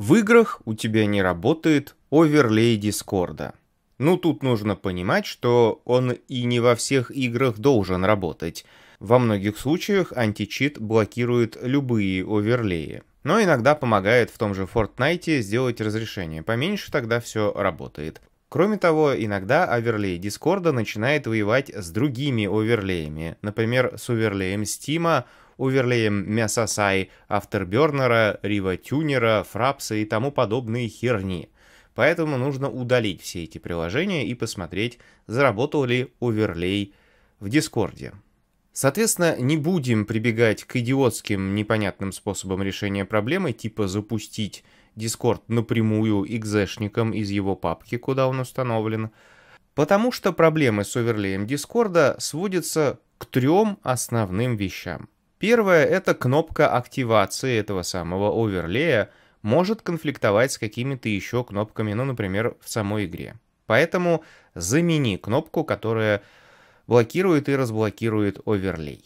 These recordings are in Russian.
В играх у тебя не работает оверлей Дискорда. Ну, тут нужно понимать, что он и не во всех играх должен работать. Во многих случаях античит блокирует любые оверлеи. Но иногда помогает в том же Fortnite сделать разрешение поменьше, тогда все работает. Кроме того, иногда оверлей Дискорда начинает воевать с другими оверлеями, например, с оверлеем Стима, оверлеем сай, Afterburner, Рива Тюнера, Фрапса и тому подобные херни. Поэтому нужно удалить все эти приложения и посмотреть, заработал ли оверлей в Дискорде. Соответственно, не будем прибегать к идиотским непонятным способам решения проблемы, типа запустить Discord напрямую экзешником из его папки, куда он установлен, потому что проблемы с оверлеем Дискорда сводятся к трем основным вещам. Первое – это кнопка активации этого самого оверлея может конфликтовать с какими-то еще кнопками, ну, например, в самой игре. Поэтому замени кнопку, которая блокирует и разблокирует оверлей.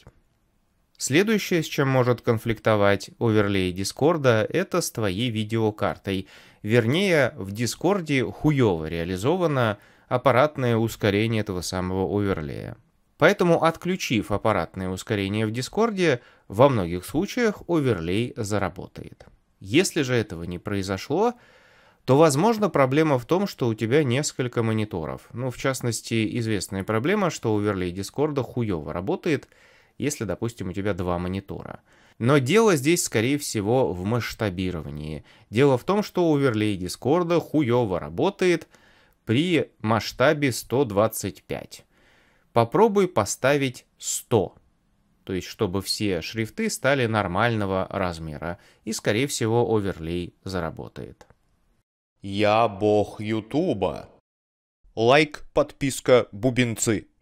Следующее, с чем может конфликтовать оверлей Дискорда, это с твоей видеокартой. Вернее, в Дискорде хуево реализовано аппаратное ускорение этого самого оверлея. Поэтому, отключив аппаратное ускорение в Дискорде, во многих случаях оверлей заработает. Если же этого не произошло, то, возможно, проблема в том, что у тебя несколько мониторов. Ну, в частности, известная проблема, что оверлей Дискорда хуёво работает, если, допустим, у тебя два монитора. Но дело здесь, скорее всего, в масштабировании. Дело в том, что оверлей Дискорда хуёво работает при масштабе 125 попробуй поставить 100. То есть, чтобы все шрифты стали нормального размера. И, скорее всего, оверлей заработает. Я бог Ютуба. Лайк, подписка, бубенцы.